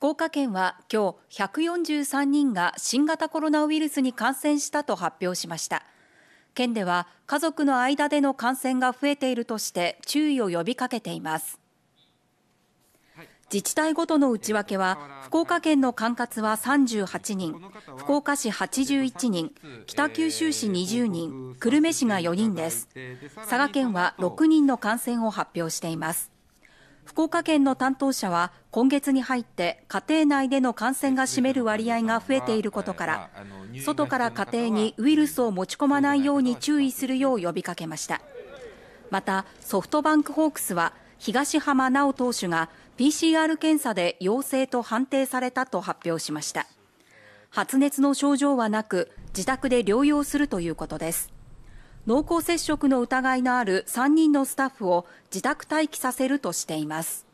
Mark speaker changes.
Speaker 1: 福岡県は今日143人が新型コロナウイルスに感染したと発表しました。県では家族の間での感染が増えているとして注意を呼びかけています。自治体ごとの内訳は、福岡県の管轄は38人、福岡市81人、北九州市20人、久留米市が4人です。佐賀県は6人の感染を発表しています。福岡県の担当者は今月に入って家庭内での感染が占める割合が増えていることから外から家庭にウイルスを持ち込まないように注意するよう呼びかけましたまたソフトバンクホークスは東浜直投手が PCR 検査で陽性と判定されたと発表しました発熱の症状はなく自宅で療養するということです濃厚接触の疑いのある3人のスタッフを自宅待機させるとしています。